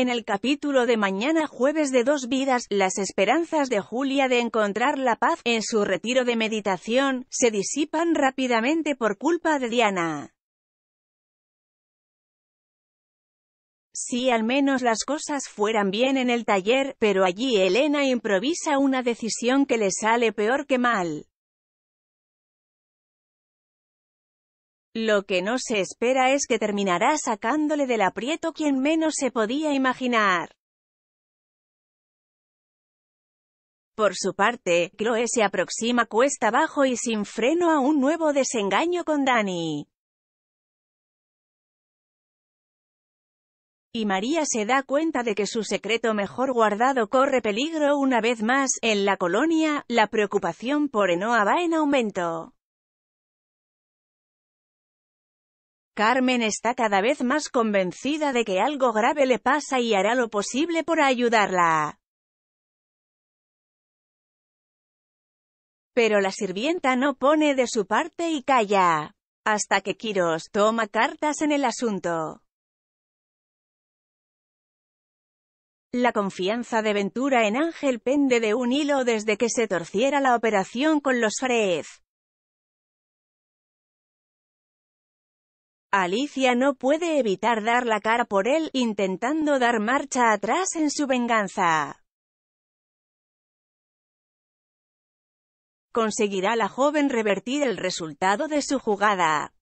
En el capítulo de mañana jueves de dos vidas, las esperanzas de Julia de encontrar la paz en su retiro de meditación se disipan rápidamente por culpa de Diana. Si al menos las cosas fueran bien en el taller, pero allí Elena improvisa una decisión que le sale peor que mal. Lo que no se espera es que terminará sacándole del aprieto quien menos se podía imaginar. Por su parte, Chloe se aproxima cuesta abajo y sin freno a un nuevo desengaño con Dani. Y María se da cuenta de que su secreto mejor guardado corre peligro una vez más, en la colonia, la preocupación por Enoa va en aumento. Carmen está cada vez más convencida de que algo grave le pasa y hará lo posible por ayudarla. Pero la sirvienta no pone de su parte y calla, hasta que Kiros toma cartas en el asunto. La confianza de Ventura en Ángel pende de un hilo desde que se torciera la operación con los Frez. Alicia no puede evitar dar la cara por él, intentando dar marcha atrás en su venganza. Conseguirá la joven revertir el resultado de su jugada.